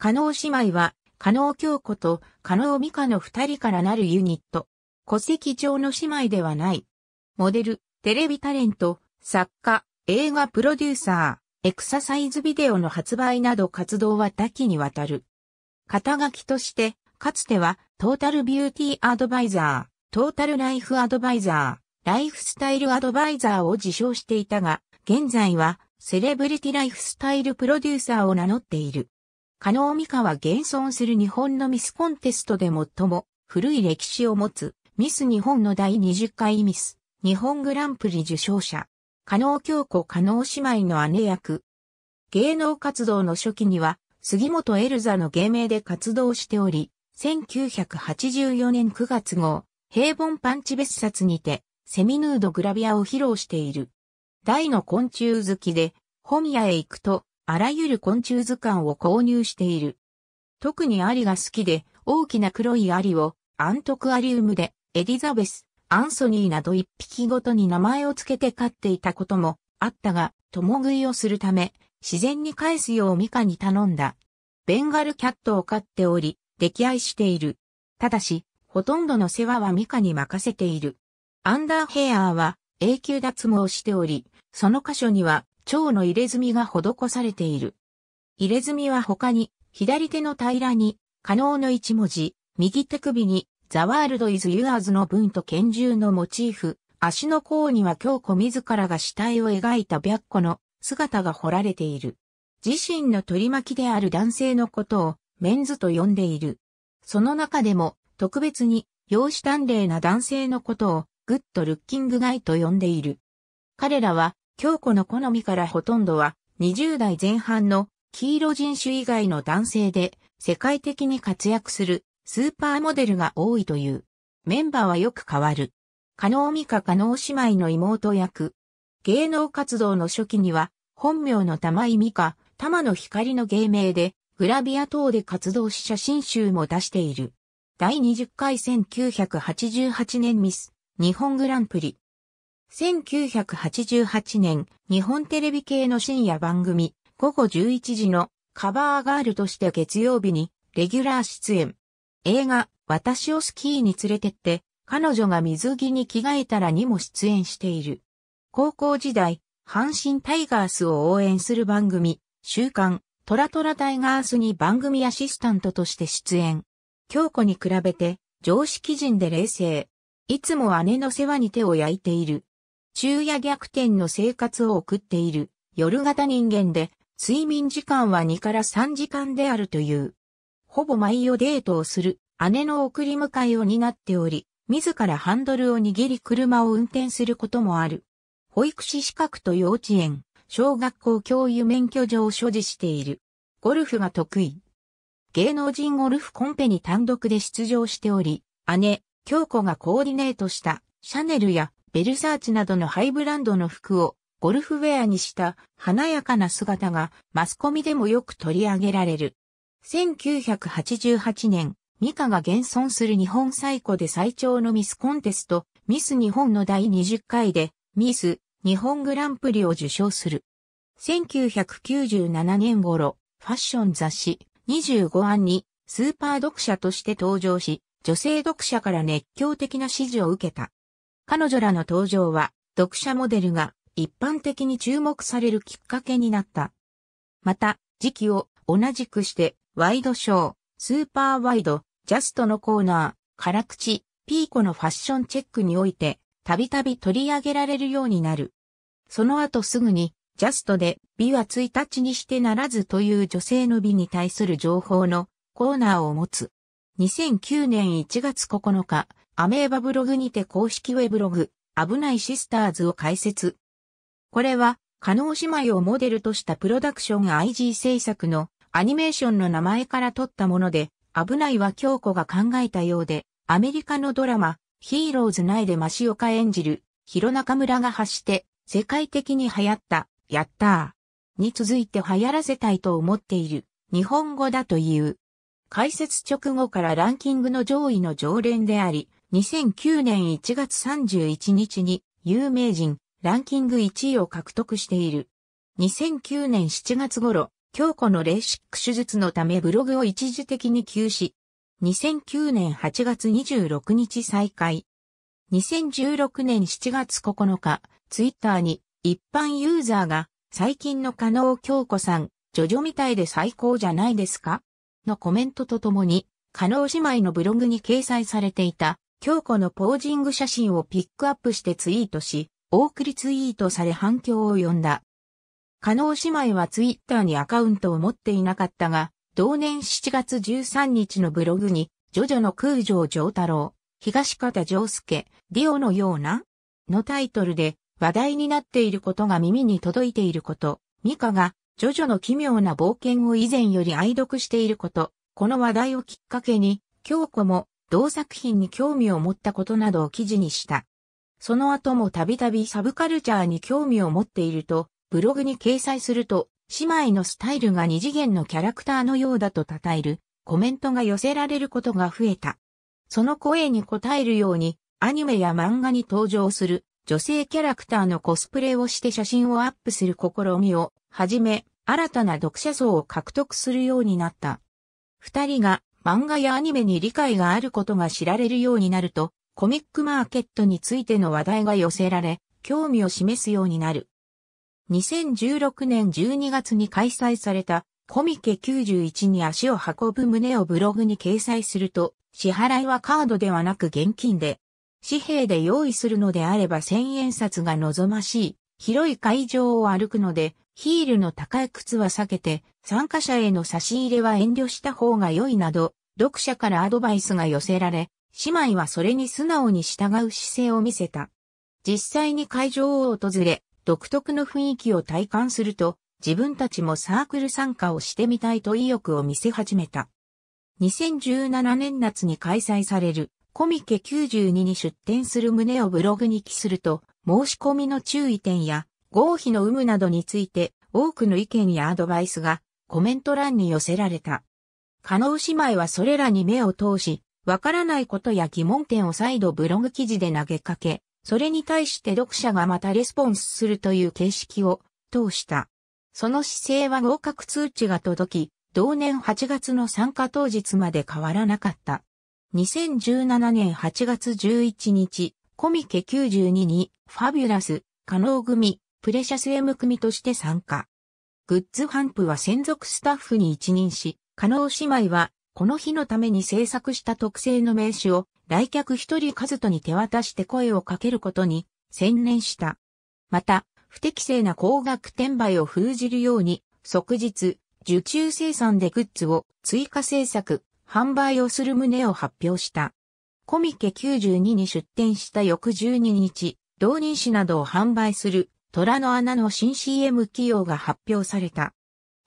加納姉妹は、加納京子と加納美香の二人からなるユニット。戸籍上の姉妹ではない。モデル、テレビタレント、作家、映画プロデューサー、エクササイズビデオの発売など活動は多岐にわたる。肩書きとして、かつては、トータルビューティーアドバイザー、トータルライフアドバイザー、ライフスタイルアドバイザーを自称していたが、現在は、セレブリティライフスタイルプロデューサーを名乗っている。加納美香は現存する日本のミスコンテストで最も古い歴史を持つミス日本の第20回ミス日本グランプリ受賞者。加納京子加納姉妹の姉役。芸能活動の初期には杉本エルザの芸名で活動しており、1984年9月号、平凡パンチ別冊にて、セミヌードグラビアを披露している。大の昆虫好きで、本屋へ行くと、あらゆる昆虫図鑑を購入している。特にアリが好きで、大きな黒いアリを、アントクアリウムで、エリザベス、アンソニーなど一匹ごとに名前を付けて飼っていたこともあったが、共食いをするため、自然に返すようミカに頼んだ。ベンガルキャットを飼っており、溺愛している。ただし、ほとんどの世話はミカに任せている。アンダーヘアーは永久脱毛しており、その箇所には蝶の入れ墨が施されている。入れ墨は他に、左手の平らに、可能の一文字、右手首に、ザワールドイズユアーズの文と拳銃のモチーフ、足の甲には京子自らが死体を描いた白子の姿が彫られている。自身の取り巻きである男性のことをメンズと呼んでいる。その中でも特別に容姿端麗な男性のことをグッドルッキングガイと呼んでいる。彼らは京子の好みからほとんどは20代前半の黄色人種以外の男性で世界的に活躍するスーパーモデルが多いという。メンバーはよく変わる。加納美香加納姉妹の妹役。芸能活動の初期には本名の玉井美香、玉の光の芸名でグラビア等で活動し写真集も出している。第20回1988年ミス日本グランプリ1988年、日本テレビ系の深夜番組、午後11時のカバーガールとして月曜日にレギュラー出演。映画、私をスキーに連れてって、彼女が水着に着替えたらにも出演している。高校時代、阪神タイガースを応援する番組、週刊、トラトラタイガースに番組アシスタントとして出演。京子に比べて、常識人で冷静。いつも姉の世話に手を焼いている。昼夜逆転の生活を送っている夜型人間で、睡眠時間は2から3時間であるという。ほぼ毎夜デートをする姉の送り迎えを担っており、自らハンドルを握り車を運転することもある。保育士資格と幼稚園、小学校教諭免許状を所持している。ゴルフが得意。芸能人ゴルフコンペに単独で出場しており、姉、京子がコーディネートしたシャネルやベルサーチなどのハイブランドの服をゴルフウェアにした華やかな姿がマスコミでもよく取り上げられる。1988年、ミカが現存する日本最古で最長のミスコンテスト、ミス日本の第20回で、ミス日本グランプリを受賞する。1997年頃、ファッション雑誌25案にスーパー読者として登場し、女性読者から熱狂的な支持を受けた。彼女らの登場は、読者モデルが一般的に注目されるきっかけになった。また、時期を同じくして、ワイドショー、スーパーワイド、ジャストのコーナー、辛口、ピーコのファッションチェックにおいて、たびたび取り上げられるようになる。その後すぐに、ジャストで、美は1日にしてならずという女性の美に対する情報のコーナーを持つ。2009年1月9日、アメーバブログにて公式ウェブログ、危ないシスターズを開設。これは、加納姉妹をモデルとしたプロダクション IG 制作のアニメーションの名前から取ったもので、危ないは京子が考えたようで、アメリカのドラマ、ヒーローズ内でマシオカ演じる、ヒロナカ村が発して、世界的に流行った、やったー。に続いて流行らせたいと思っている、日本語だという。解説直後からランキングの上位の常連であり、2009年1月31日に有名人ランキング1位を獲得している。2009年7月頃、京子のレーシック手術のためブログを一時的に休止。2009年8月26日再開。2016年7月9日、ツイッターに一般ユーザーが最近の加納京子さん、ジョジョみたいで最高じゃないですかのコメントとともに、加納姉妹のブログに掲載されていた京子のポージング写真をピックアップしてツイートし、多送リツイートされ反響を呼んだ。加納姉妹はツイッターにアカウントを持っていなかったが、同年7月13日のブログに、ジョジョの空城城太郎、東方城介、ディオのようなのタイトルで話題になっていることが耳に届いていること、ミカがジョジョの奇妙な冒険を以前より愛読していること、この話題をきっかけに、京子も同作品に興味を持ったことなどを記事にした。その後もたびたびサブカルチャーに興味を持っていると、ブログに掲載すると、姉妹のスタイルが二次元のキャラクターのようだと称える、コメントが寄せられることが増えた。その声に応えるように、アニメや漫画に登場する女性キャラクターのコスプレをして写真をアップする試みをはじめ、新たな読者層を獲得するようになった。二人が漫画やアニメに理解があることが知られるようになると、コミックマーケットについての話題が寄せられ、興味を示すようになる。2016年12月に開催されたコミケ91に足を運ぶ旨をブログに掲載すると、支払いはカードではなく現金で、紙幣で用意するのであれば千円札が望ましい、広い会場を歩くので、ヒールの高い靴は避けて、参加者への差し入れは遠慮した方が良いなど、読者からアドバイスが寄せられ、姉妹はそれに素直に従う姿勢を見せた。実際に会場を訪れ、独特の雰囲気を体感すると、自分たちもサークル参加をしてみたいと意欲を見せ始めた。2017年夏に開催されるコミケ92に出展する旨をブログに記すると、申し込みの注意点や合否の有無などについて多くの意見やアドバイスがコメント欄に寄せられた。ノウ姉妹はそれらに目を通し、わからないことや疑問点を再度ブログ記事で投げかけ、それに対して読者がまたレスポンスするという形式を通した。その姿勢は合格通知が届き、同年8月の参加当日まで変わらなかった。2017年8月11日、コミケ92にファビュラス、ノウ組、プレシャス M 組として参加。グッズハンプは専属スタッフに一任し、加納姉妹は、この日のために制作した特製の名刺を、来客一人カズトに手渡して声をかけることに、専念した。また、不適正な高額転売を封じるように、即日、受注生産でグッズを追加制作、販売をする旨を発表した。コミケ92に出展した翌12日、同人誌などを販売する虎の穴の新 CM 起用が発表された。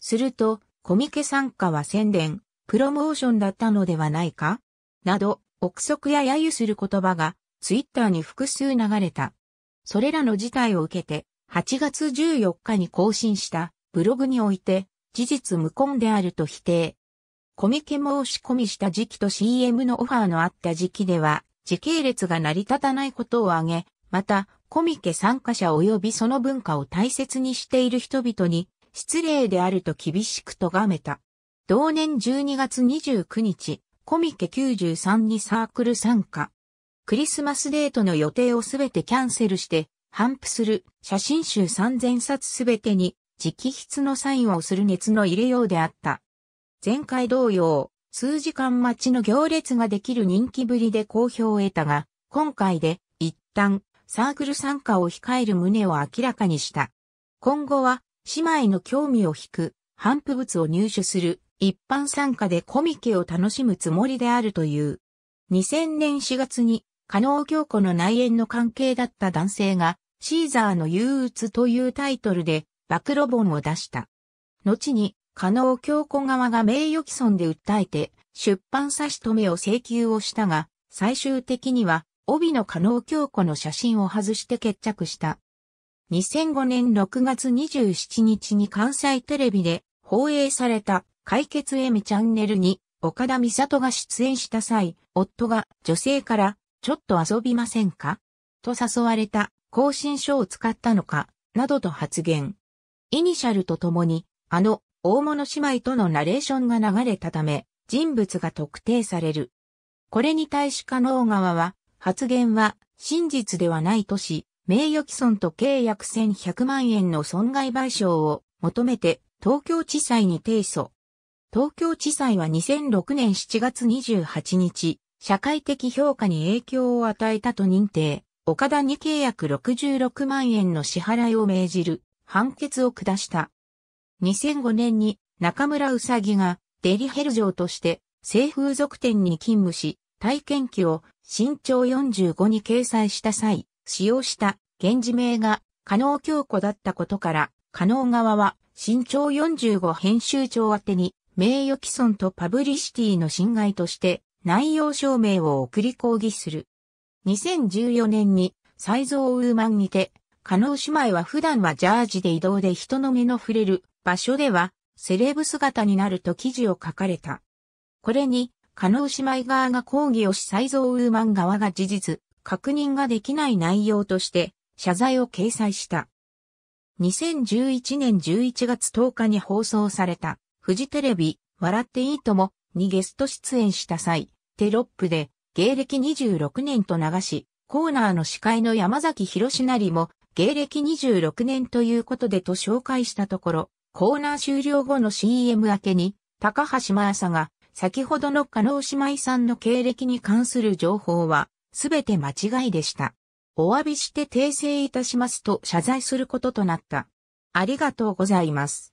すると、コミケ参加は宣伝、プロモーションだったのではないかなど、憶測や揶揄する言葉が、ツイッターに複数流れた。それらの事態を受けて、8月14日に更新したブログにおいて、事実無根であると否定。コミケ申し込みした時期と CM のオファーのあった時期では、時系列が成り立たないことを挙げ、また、コミケ参加者及びその文化を大切にしている人々に、失礼であると厳しく咎めた。同年12月29日、コミケ93にサークル参加。クリスマスデートの予定をすべてキャンセルして、頒布する写真集3000冊すべてに直筆のサインをする熱の入れようであった。前回同様、数時間待ちの行列ができる人気ぶりで好評を得たが、今回で一旦サークル参加を控える旨を明らかにした。今後は、姉妹の興味を引く、反布物を入手する、一般参加でコミケを楽しむつもりであるという。2000年4月に、加納京子の内縁の関係だった男性が、シーザーの憂鬱というタイトルで、暴露本を出した。後に、加納京子側が名誉毀損で訴えて、出版差し止めを請求をしたが、最終的には、帯の加納京子の写真を外して決着した。2005年6月27日に関西テレビで放映された解決 M チャンネルに岡田美里が出演した際、夫が女性からちょっと遊びませんかと誘われた更新書を使ったのかなどと発言。イニシャルとともにあの大物姉妹とのナレーションが流れたため人物が特定される。これに対し加納川は発言は真実ではないとし、名誉毀損と契約1100万円の損害賠償を求めて東京地裁に提訴。東京地裁は2006年7月28日、社会的評価に影響を与えたと認定、岡田に契約66万円の支払いを命じる判決を下した。2005年に中村うさぎがデリヘル嬢として性風俗店に勤務し、体験記を新潮45に掲載した際、使用した源氏名が加納京子だったことから、加納側は新潮45編集長宛に名誉毀損とパブリシティの侵害として内容証明を送り抗議する。2014年に再造ウーマンにて、加納姉妹は普段はジャージで移動で人の目の触れる場所ではセレブ姿になると記事を書かれた。これに加納姉妹側が抗議をしサイゾウーマン側が事実、確認ができない内容として、謝罪を掲載した。2011年11月10日に放送された、フジテレビ、笑っていいとも、にゲスト出演した際、テロップで、芸歴26年と流し、コーナーの司会の山崎博成も、芸歴26年ということでと紹介したところ、コーナー終了後の CM 明けに、高橋真麻が、先ほどの加納姉妹さんの経歴に関する情報は、すべて間違いでした。お詫びして訂正いたしますと謝罪することとなった。ありがとうございます。